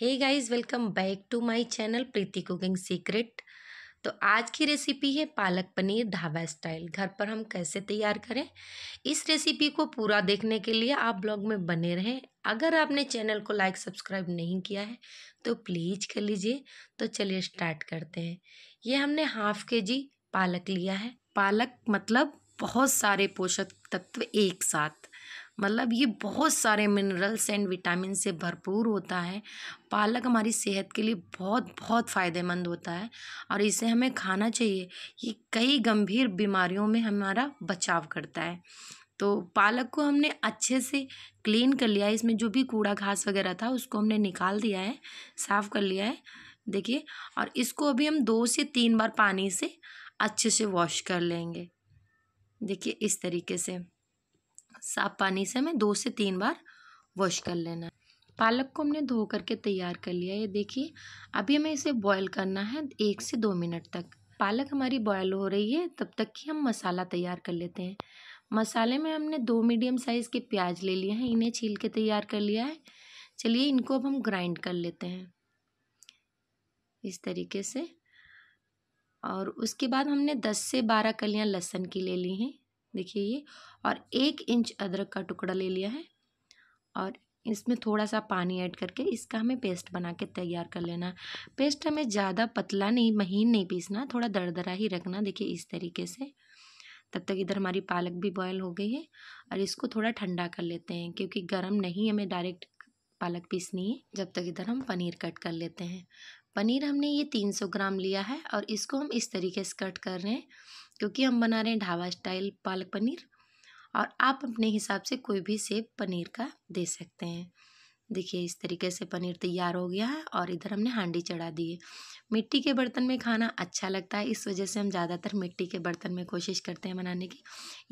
hey guys welcome back to my channel Preeti cooking secret तो आज की रेसिपी है पालक पनीर ढाबा स्टाइल घर पर हम कैसे तैयार करें इस रेसिपी को पूरा देखने के लिए आप ब्लॉग में बने रहें अगर आपने चैनल को लाइक सब्सक्राइब नहीं किया है तो प्लीज़ कर लीजिए तो चलिए स्टार्ट करते हैं ये हमने हाफ के जी पालक लिया है पालक मतलब बहुत सारे पोषक तत्व एक साथ मतलब ये बहुत सारे मिनरल्स एंड विटामिन से भरपूर होता है पालक हमारी सेहत के लिए बहुत बहुत फ़ायदेमंद होता है और इसे हमें खाना चाहिए ये कई गंभीर बीमारियों में हमारा बचाव करता है तो पालक को हमने अच्छे से क्लीन कर लिया है इसमें जो भी कूड़ा घास वगैरह था उसको हमने निकाल दिया है साफ़ कर लिया है देखिए और इसको अभी हम दो से तीन बार पानी से अच्छे से वॉश कर लेंगे देखिए इस तरीके से साफ पानी से हमें दो से तीन बार वॉश कर लेना है पालक को हमने धो करके तैयार कर लिया ये देखिए अभी हमें इसे बॉयल करना है एक से दो मिनट तक पालक हमारी बॉयल हो रही है तब तक कि हम मसाला तैयार कर लेते हैं मसाले में हमने दो मीडियम साइज़ के प्याज ले लिए हैं इन्हें छील के तैयार कर लिया है चलिए इनको अब हम ग्राइंड कर लेते हैं इस तरीके से और उसके बाद हमने दस से बारह कलियाँ लहसन की ले ली हैं देखिए ये और एक इंच अदरक का टुकड़ा ले लिया है और इसमें थोड़ा सा पानी ऐड करके इसका हमें पेस्ट बना के तैयार कर लेना पेस्ट हमें ज़्यादा पतला नहीं महीन नहीं पीसना थोड़ा दरदरा ही रखना देखिए इस तरीके से तब तक इधर हमारी पालक भी बॉयल हो गई है और इसको थोड़ा ठंडा कर लेते हैं क्योंकि गर्म नहीं हमें डायरेक्ट पालक पीसनी है जब तक इधर हम पनीर कट कर लेते हैं पनीर हमने ये तीन सौ ग्राम लिया है और इसको हम इस तरीके से कट कर रहे हैं क्योंकि हम बना रहे हैं ढाबा स्टाइल पालक पनीर और आप अपने हिसाब से कोई भी सेब पनीर का दे सकते हैं देखिए इस तरीके से पनीर तैयार हो गया है और इधर हमने हांडी चढ़ा दी है मिट्टी के बर्तन में खाना अच्छा लगता है इस वजह से हम ज़्यादातर मिट्टी के बर्तन में कोशिश करते हैं बनाने की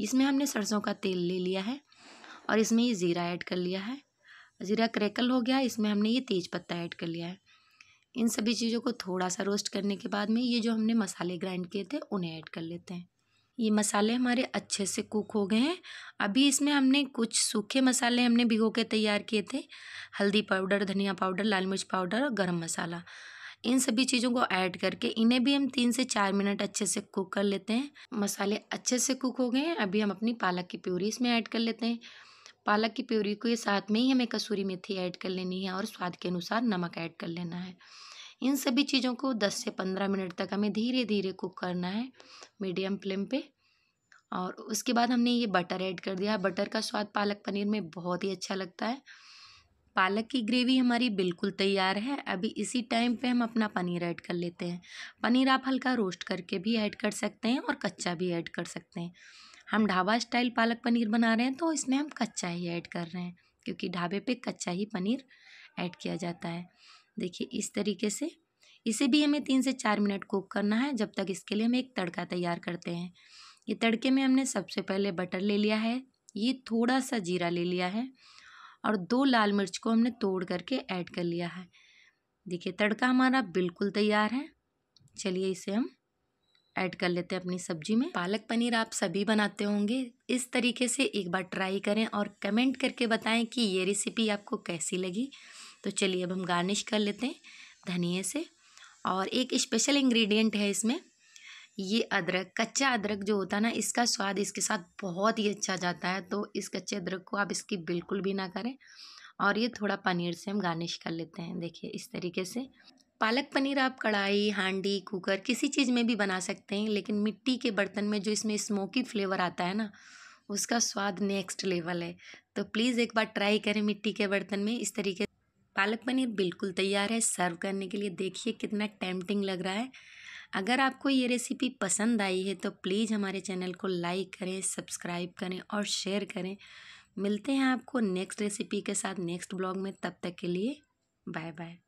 इसमें हमने सरसों का तेल ले लिया है और इसमें ये ज़ीरा ऐड कर लिया है ज़ीरा क्रैकल हो गया इसमें हमने ये तेज़ पत्ता ऐड कर लिया है इन सभी चीज़ों को थोड़ा सा रोस्ट करने के बाद में ये जो हमने मसाले ग्राइंड किए थे उन्हें ऐड कर लेते हैं ये मसाले हमारे अच्छे से कुक हो गए हैं अभी इसमें हमने कुछ सूखे मसाले हमने भिगो के तैयार किए थे हल्दी पाउडर धनिया पाउडर लाल मिर्च पाउडर और गरम मसाला इन सभी चीज़ों को ऐड करके इन्हें भी हम तीन से चार मिनट अच्छे से कुक कर लेते हैं मसाले अच्छे से कुक हो गए हैं अभी हम अपनी पालक की प्यूरी इसमें ऐड कर लेते हैं पालक की प्यूरी को ये साथ में ही हमें कसूरी मेथी ऐड कर लेनी है और स्वाद के अनुसार नमक ऐड कर लेना है इन सभी चीज़ों को 10 से 15 मिनट तक हमें धीरे धीरे कुक करना है मीडियम फ्लेम पे और उसके बाद हमने ये बटर ऐड कर दिया बटर का स्वाद पालक पनीर में बहुत ही अच्छा लगता है पालक की ग्रेवी हमारी बिल्कुल तैयार है अभी इसी टाइम पे हम अपना पनीर ऐड कर लेते हैं पनीर आप हल्का रोस्ट करके भी ऐड कर सकते हैं और कच्चा भी ऐड कर सकते हैं हम ढाबा स्टाइल पालक पनीर बना रहे हैं तो इसमें हम कच्चा ही ऐड कर रहे हैं क्योंकि ढाबे पे कच्चा ही पनीर ऐड किया जाता है देखिए इस तरीके से इसे भी हमें तीन से चार मिनट कुक करना है जब तक इसके लिए हम एक तड़का तैयार करते हैं ये तड़के में हमने सबसे पहले बटर ले लिया है ये थोड़ा सा जीरा ले लिया है और दो लाल मिर्च को हमने तोड़ करके ऐड कर लिया है देखिए तड़का हमारा बिल्कुल तैयार है चलिए इसे हम ऐड कर लेते हैं अपनी सब्जी में पालक पनीर आप सभी बनाते होंगे इस तरीके से एक बार ट्राई करें और कमेंट करके बताएं कि ये रेसिपी आपको कैसी लगी तो चलिए अब हम गार्निश कर लेते हैं धनिए से और एक स्पेशल इंग्रेडिएंट है इसमें ये अदरक कच्चा अदरक जो होता है ना इसका स्वाद इसके साथ बहुत ही अच्छा जाता है तो इस कच्चे अदरक को आप इसकी बिल्कुल भी ना करें और ये थोड़ा पनीर से हम गार्निश कर लेते हैं देखिए इस तरीके से पालक पनीर आप कढ़ाई हांडी कुकर किसी चीज़ में भी बना सकते हैं लेकिन मिट्टी के बर्तन में जो इसमें स्मोकी फ्लेवर आता है ना उसका स्वाद नेक्स्ट लेवल है तो प्लीज़ एक बार ट्राई करें मिट्टी के बर्तन में इस तरीके पालक पनीर बिल्कुल तैयार है सर्व करने के लिए देखिए कितना टेम्पटिंग लग रहा है अगर आपको ये रेसिपी पसंद आई है तो प्लीज़ हमारे चैनल को लाइक करें सब्सक्राइब करें और शेयर करें मिलते हैं आपको नेक्स्ट रेसिपी के साथ नेक्स्ट ब्लॉग में तब तक के लिए बाय बाय